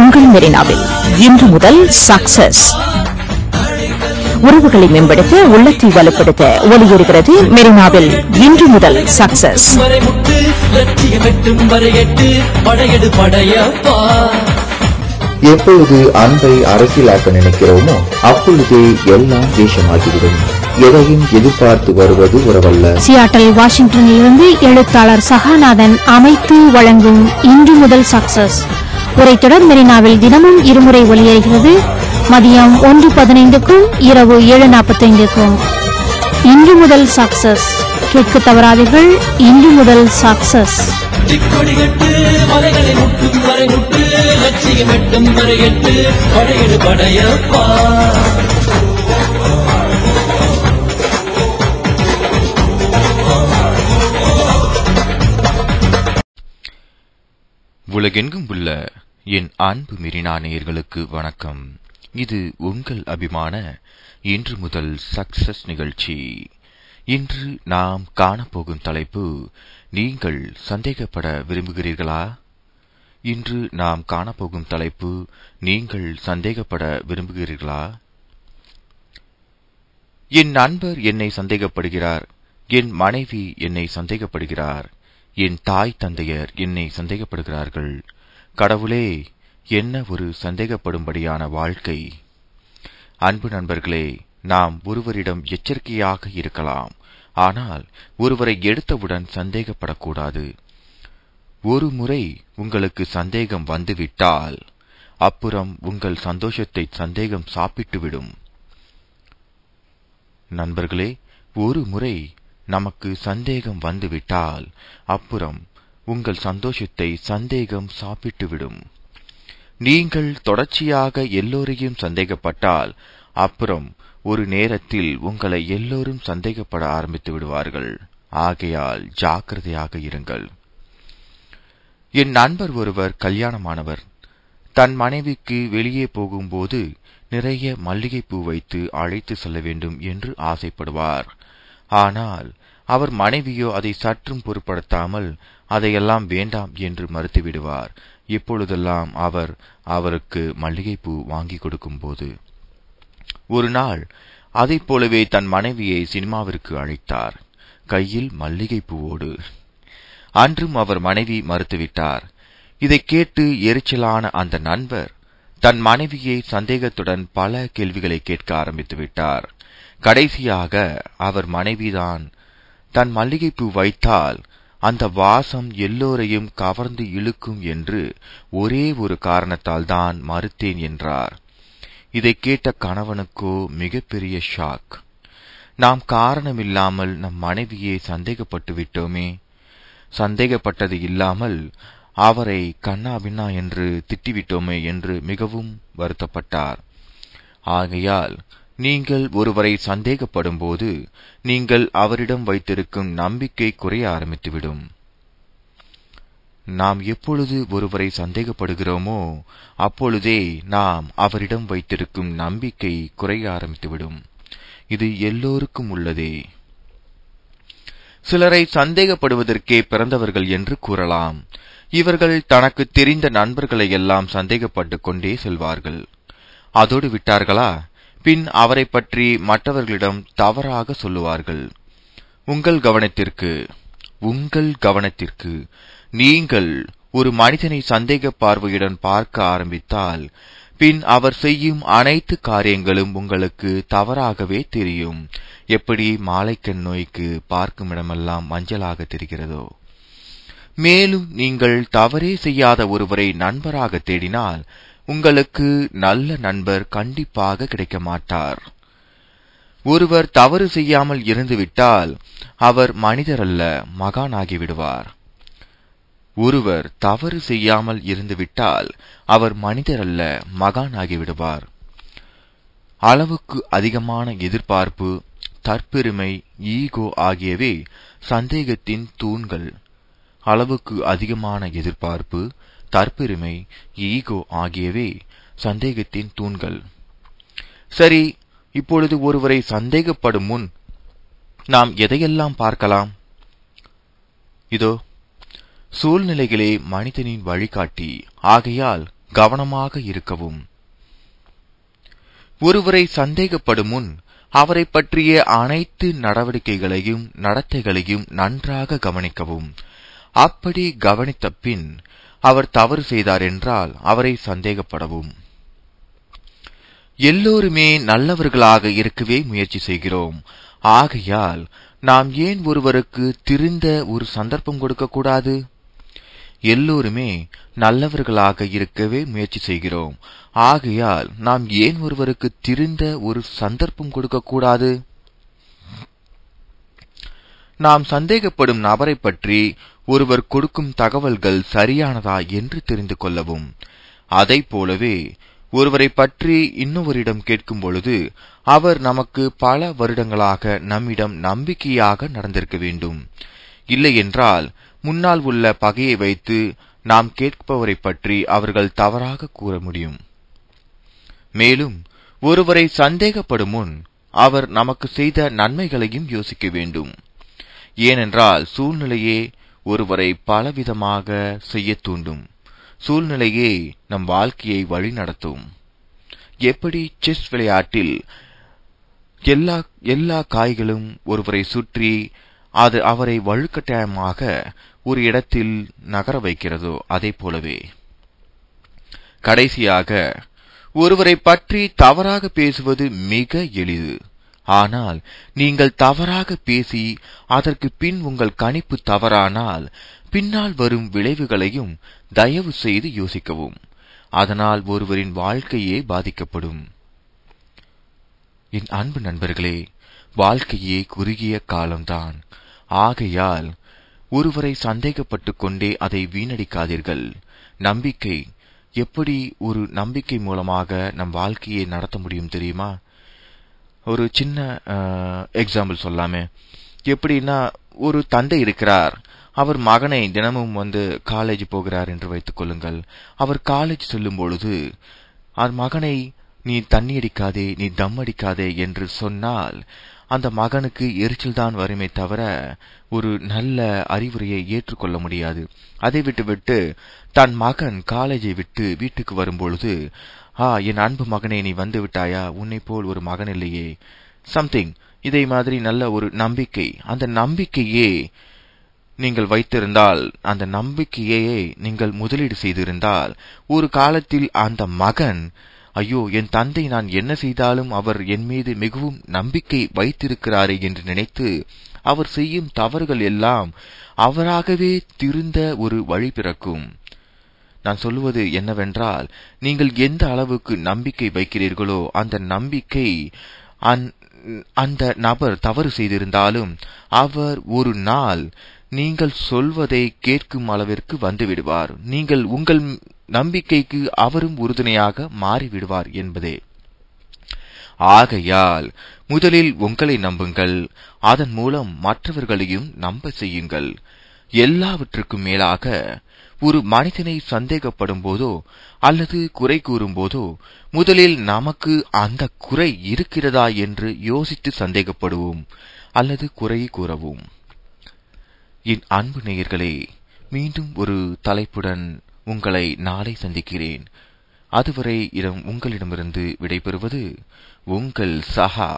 உங்கள் மெரினாவில் இன்று முதல் சக்சஸ் உறவுகளை மேம்படுத்த உள்ளத்தை வலுப்படுத்த ஒலியுறுகிறது மெரினாவில் இன்று முதல் சக்சஸ் எப்பொழுது அன்பை அரசியலாக்க நினைக்கிறோமோ அப்பொழுது எல்லாம் தேசமாகிவிடும் எதையும் எதிர்பார்த்து வருவது உறவல்ல சியாட்டல் வாஷிங்டனில் இருந்து எழுத்தாளர் சகாநாதன் அமைத்து வழங்கும் இன்று முதல் சக்சஸ் தொடர் மெரினாவில் தினமும் இருமுறை ஒலியேறுகிறது மதியம் ஒன்று பதினைந்துக்கும் இரவு ஏழு நாற்பத்தைந்துக்கும் இன்று முதல் சக்சஸ் கேட்க தவறாதீர்கள் இன்று முதல் சக்சஸ் கட்டி மலைகளை முட்டும் வரை முட்டு லட்சியம் எட்டும் வரை எட்டு படையெடு படையப்பா உலகெங்கும் உள்ள என் அன்பு மிரினா நேயர்களுக்கு வணக்கம் இது உங்கள் அபிமான இன்று முதல் சக்சஸ் நிகழ்ச்சி இன்று நாம் காணப்போகும் தலைப்பு நீங்கள் சந்தேகப்பட விரும்புகிறீர்களா இன்று நாம் காணப்போகும் தலைப்பு நீங்கள் சந்தேகப்பட விரும்புகிறீர்களா என் நண்பர் என்னை சந்தேகப்படுகிறார் என் மனைவி என்னை சந்தேகப்படுகிறார் என் தாய் தந்தையர் என்னை சந்தேகப்படுகிறார்கள் கடவுளே என்ன ஒரு சந்தேகப்படும்படியான வாழ்க்கை அன்பு நண்பர்களே நாம் ஒருவரிடம் எச்சரிக்கையாக இருக்கலாம் ஆனால் ஒருவரை எடுத்தவுடன் சந்தேகப்படக்கூடாது ஒரு முறை உங்களுக்கு சந்தேகம் வந்துவிட்டால் அப்புறம் உங்கள் சந்தோஷத்தை சந்தேகம் சாப்பிட்டுவிடும் நண்பர்களே ஒரு முறை நமக்கு சந்தேகம் வந்துவிட்டால் அப்புறம் உங்கள் சந்தோஷத்தை சந்தேகம் சாப்பிட்டுவிடும் நீங்கள் தொடர்ச்சியாக எல்லோரையும் சந்தேகப்பட்டால் அப்புறம் ஒரு நேரத்தில் உங்களை எல்லோரும் சந்தேகப்பட ஆரம்பித்து விடுவார்கள் ஆகையால் ஜாக்கிரதையாக இருங்கள் என் நண்பர் ஒருவர் கல்யாணமானவர் தன் மனைவிக்கு வெளியே போகும்போது நிறைய மல்லிகைப்பூ வைத்து அழைத்து செல்ல வேண்டும் என்று ஆசைப்படுவார் ஆனால் அவர் மனைவியோ அதை சற்றும் பொருட்படுத்தாமல் அதையெல்லாம் வேண்டாம் என்று மறுத்துவிடுவார் இப்பொழுதெல்லாம் அவர் அவருக்கு மல்லிகைப்பூ வாங்கி கொடுக்கும்போது ஒரு நாள் அதைப் போலவே தன் மனைவியை சினிமாவிற்கு அழைத்தார் கையில் மல்லிகை பூவோடு அன்றும் அவர் மனைவி மறுத்துவிட்டார் இதை கேட்டு எரிச்சலான அந்த நண்பர் தன் மனைவியை சந்தேகத்துடன் பல கேள்விகளை கேட்க ஆரம்பித்து விட்டார் கடைசியாக அவர் மனைவிதான் தன் மல்லிகைப்பூ வைத்தால் அந்த வாசம் எல்லோரையும் கவர்ந்து இழுக்கும் என்று ஒரே ஒரு காரணத்தால் தான் மறுத்தேன் என்றார் இதை கேட்ட கணவனுக்கோ மிகப்பெரிய ஷாக் நாம் காரணமில்லாமல் நம் மனைவியை சந்தேகப்பட்டு விட்டோமே சந்தேகப்பட்டது இல்லாமல் அவரை கண்ணா பின்னா என்று திட்டிவிட்டோமே என்று மிகவும் வருத்தப்பட்டார் ஆகையால் நீங்கள் ஒருவரை சந்தேகப்படும் போது நீங்கள் அவரிடம் வைத்திருக்கும் நம்பிக்கை குறைய ஆரம்பித்துவிடும் நாம் எப்பொழுது ஒருவரை சந்தேகப்படுகிறோமோ அப்பொழுதே நாம் அவரிடம் வைத்திருக்கும் நம்பிக்கை குறைய ஆரம்பித்துவிடும் இது எல்லோருக்கும் உள்ளதே சிலரை சந்தேகப்படுவதற்கே பிறந்தவர்கள் என்று கூறலாம் இவர்கள் தனக்கு தெரிந்த நண்பர்களை எல்லாம் சந்தேகப்பட்டு கொண்டே செல்வார்கள் அதோடு விட்டார்களா பின் அவரை பற்றி மற்றவர்களிடம் தவறாக சொல்லுவார்கள் உங்கள் கவனத்திற்கு உங்கள் கவனத்திற்கு நீங்கள் ஒரு மனிதனை சந்தேக பார்வையுடன் பார்க்க ஆரம்பித்தால் பின் அவர் செய்யும் அனைத்து காரியங்களும் உங்களுக்கு தவறாகவே தெரியும் எப்படி மாலைக்கண் நோய்க்கு பார்க்கும் இடமெல்லாம் மஞ்சளாக தெரிகிறதோ மேலும் நீங்கள் தவறே செய்யாத ஒருவரை நண்பராக தேடினால் உங்களுக்கு நல்ல நண்பர் கண்டிப்பாக கிடைக்க மாட்டார் ஒருவர் தவறு செய்யாமல் இருந்துவிட்டால் அவர் மனிதரல்ல மகானாகிவிடுவார் ஒருவர் தவறு செய்யாமல் இருந்துவிட்டால் அவர் மனிதர் அல்ல அளவுக்கு அதிகமான எதிர்பார்ப்பு தற்பெருமை ஈகோ ஆகியவை சந்தேகத்தின் தூண்கள் அளவுக்கு அதிகமான எதிர்பார்ப்பு தற்பெருமை ஈகோ ஆகியவை சந்தேகத்தின் தூண்கள் சரி இப்பொழுது ஒருவரை சந்தேகப்படும் முன் நாம் எதையெல்லாம் பார்க்கலாம் இதோ சூழ்நிலைகளே மனிதனின் வழிகாட்டி ஆகையால் கவனமாக இருக்கவும் ஒருவரை சந்தேகப்படும் முன் அவரை பற்றிய அனைத்து நடவடிக்கைகளையும் நடத்தைகளையும் நன்றாக கவனிக்கவும் அப்படி கவனித்த பின் அவர் தவறு செய்தார் என்றால் அவரை சந்தேகப்படவும் எல்லோருமே நல்லவர்களாக இருக்கவே முயற்சி செய்கிறோம் ஆகையால் நாம் ஏன் ஒருவருக்கு திருந்த ஒரு சந்தர்ப்பம் கொடுக்கக்கூடாது எல்லோருமே நல்லவர்களாக இருக்கவே முயற்சி செய்கிறோம் ஆகையால் நாம் ஏன் ஒருவருக்கு திரிந்த ஒரு சந்தர்ப்பம் கொடுக்கக்கூடாது நாம் சந்தேகப்படும் நபரை பற்றி ஒருவர் கொடுக்கும் தகவல்கள் சரியானதா என்று தெரிந்து கொள்ளவும் அதை போலவே ஒருவரை பற்றி இன்னொருவரிடம் கேட்கும் பொழுது அவர் நமக்கு பல வருடங்களாக நம்மிடம் நம்பிக்கையாக நடந்திருக்க வேண்டும் இல்லையென்றால் முன்னால் உள்ள பகையை வைத்து நாம் கேட்பவரை பற்றி அவர்கள் தவறாக கூற முடியும் மேலும் ஒருவரை சந்தேகப்படும் முன் அவர் நமக்கு செய்த நன்மைகளையும் யோசிக்க வேண்டும் ஏனென்றால் சூழ்நிலையே ஒருவரை பலவிதமாக செய்ய தூண்டும் சூழ்நிலையே நம் வாழ்க்கையை வழி நடத்தும் எப்படி செஸ் விளையாட்டில் எல்லா எல்லா காய்களும் ஒருவரை சுற்றி அது அவரை வலுக்கட்டாயமாக ஒரு இடத்தில் நகர வைக்கிறதோ அதை போலவே கடைசியாக ஒருவரை பற்றி தவறாக பேசுவது மிக எளிது ஆனால் நீங்கள் தவறாக பேசி அதற்கு பின் உங்கள் கணிப்பு தவறானால் பின்னால் வரும் விளைவுகளையும் தயவு செய்து யோசிக்கவும் அதனால் ஒருவரின் வாழ்க்கையே பாதிக்கப்படும் என் அன்பு நண்பர்களே வாழ்க்கையே குறுகிய காலம்தான் ஆகையால் ஒருவரை சந்தேகப்பட்டுக் கொண்டே அதை வீணடிக்காதீர்கள் நம்பிக்கை எப்படி ஒரு நம்பிக்கை மூலமாக நம் வாழ்க்கையை நடத்த முடியும் தெரியுமா ஒரு சின்ன எக்ஸாம்பிள் சொல்லாமே எப்படின்னா ஒரு தந்தை இருக்கிறார் அவர் மகனை தினமும் வந்து காலேஜ் போகிறார் என்று வைத்துக் கொள்ளுங்கள் அவர் காலேஜ் செல்லும் பொழுது அவர் மகனை நீ தண்ணி அடிக்காதே நீ தம் அடிக்காதே என்று சொன்னால் அந்த மகனுக்கு எரிச்சல்தான் வருமே தவிர ஒரு நல்ல அறிவுரையை ஏற்றுக்கொள்ள முடியாது அதை விட்டுவிட்டு தன் மகன் காலேஜை விட்டு வீட்டுக்கு வரும்பொழுது ஆ என் அன்பு மகனே நீ வந்து விட்டாயா உன்னை போல் ஒரு மகன் இல்லையே சம்திங் இதே மாதிரி நல்ல ஒரு நம்பிக்கை அந்த நம்பிக்கையே நீங்கள் வைத்திருந்தால் அந்த நம்பிக்கையே நீங்கள் முதலீடு செய்திருந்தால் ஒரு காலத்தில் அந்த மகன் ஐயோ என் தந்தை நான் என்ன செய்தாலும் அவர் என் மீது மிகவும் நம்பிக்கை வைத்திருக்கிறாரே என்று நினைத்து அவர் செய்யும் தவறுகள் எல்லாம் அவராகவே திருந்த ஒரு வழி பிறக்கும் நான் சொல்லுவது என்னவென்றால் நீங்கள் எந்த அளவுக்கு நம்பிக்கை வைக்கிறீர்களோ அந்த நம்பிக்கை அந்த நபர் தவறு செய்திருந்தாலும் அவர் ஒரு நாள் நீங்கள் சொல்வதை கேட்கும் அளவிற்கு வந்துவிடுவார் நீங்கள் உங்கள் நம்பிக்கைக்கு அவரும் உறுதுணையாக மாறிவிடுவார் என்பதே ஆகையால் முதலில் உங்களை நம்புங்கள் அதன் மூலம் மற்றவர்களையும் நம்ப செய்யுங்கள் எல்லாவற்றுக்கும் மேலாக ஒரு மனிதனை சந்தேகப்படும் போதோ அல்லது குறை கூறும் போதோ முதலில் நமக்கு அந்த குறை இருக்கிறதா என்று யோசித்து சந்தேகப்படுவோம் அல்லது குறை கூறவும் என் அன்பு நேயர்களே மீண்டும் ஒரு தலைப்புடன் உங்களை நாளை சந்திக்கிறேன் அதுவரை இடம் உங்களிடமிருந்து விடைபெறுவது உங்கள் சஹா